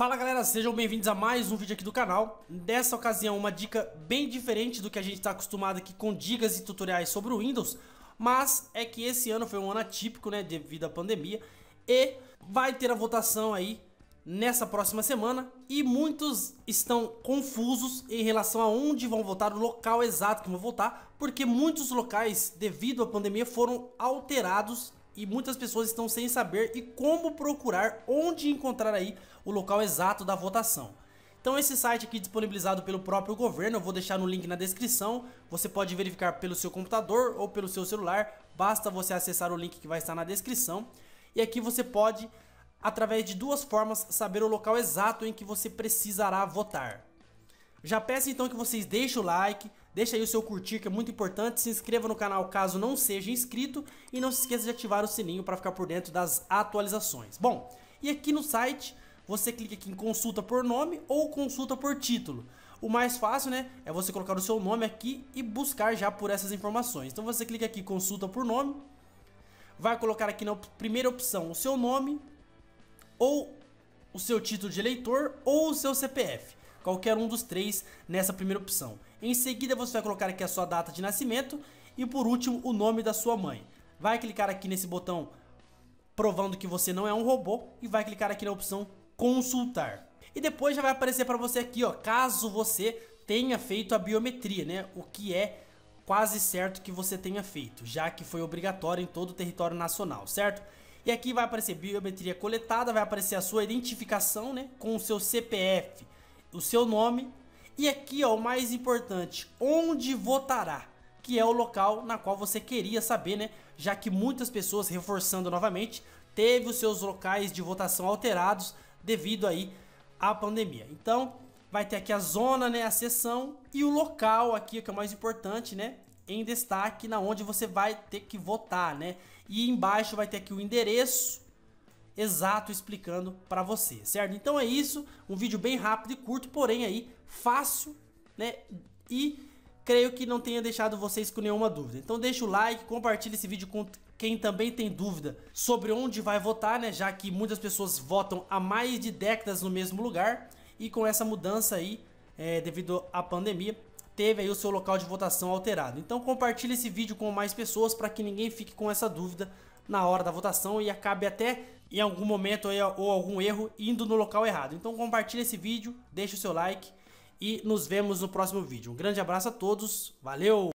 Fala galera, sejam bem-vindos a mais um vídeo aqui do canal. Dessa ocasião, uma dica bem diferente do que a gente está acostumado aqui com dicas e tutoriais sobre o Windows, mas é que esse ano foi um ano atípico, né, devido à pandemia, e vai ter a votação aí nessa próxima semana e muitos estão confusos em relação a onde vão votar, o local exato que vão votar, porque muitos locais, devido à pandemia, foram alterados e muitas pessoas estão sem saber e como procurar onde encontrar aí o local exato da votação. Então esse site aqui disponibilizado pelo próprio governo, eu vou deixar no link na descrição, você pode verificar pelo seu computador ou pelo seu celular, basta você acessar o link que vai estar na descrição. E aqui você pode, através de duas formas, saber o local exato em que você precisará votar. Já peço então que vocês deixem o like, Deixa aí o seu curtir que é muito importante, se inscreva no canal caso não seja inscrito e não se esqueça de ativar o sininho para ficar por dentro das atualizações. Bom, e aqui no site você clica aqui em consulta por nome ou consulta por título. O mais fácil, né, é você colocar o seu nome aqui e buscar já por essas informações. Então você clica aqui consulta por nome, vai colocar aqui na primeira opção o seu nome ou o seu título de eleitor ou o seu CPF qualquer um dos três nessa primeira opção. Em seguida você vai colocar aqui a sua data de nascimento e por último o nome da sua mãe. Vai clicar aqui nesse botão provando que você não é um robô e vai clicar aqui na opção consultar. E depois já vai aparecer para você aqui, ó, caso você tenha feito a biometria, né? O que é quase certo que você tenha feito, já que foi obrigatório em todo o território nacional, certo? E aqui vai aparecer biometria coletada, vai aparecer a sua identificação, né, com o seu CPF, o seu nome e aqui ó, o mais importante, onde votará, que é o local na qual você queria saber, né? Já que muitas pessoas, reforçando novamente, teve os seus locais de votação alterados devido aí à pandemia. Então, vai ter aqui a zona, né, a sessão e o local aqui, que é o mais importante, né, em destaque na onde você vai ter que votar, né? E embaixo vai ter aqui o endereço exato explicando para você, certo? Então é isso, um vídeo bem rápido e curto, porém aí fácil, né? E creio que não tenha deixado vocês com nenhuma dúvida. Então deixa o like, compartilha esse vídeo com quem também tem dúvida sobre onde vai votar, né? Já que muitas pessoas votam há mais de décadas no mesmo lugar e com essa mudança aí, é, devido à pandemia, teve aí o seu local de votação alterado. Então compartilha esse vídeo com mais pessoas para que ninguém fique com essa dúvida na hora da votação e acabe até em algum momento ou algum erro indo no local errado. Então compartilhe esse vídeo, deixe o seu like e nos vemos no próximo vídeo. Um grande abraço a todos, valeu!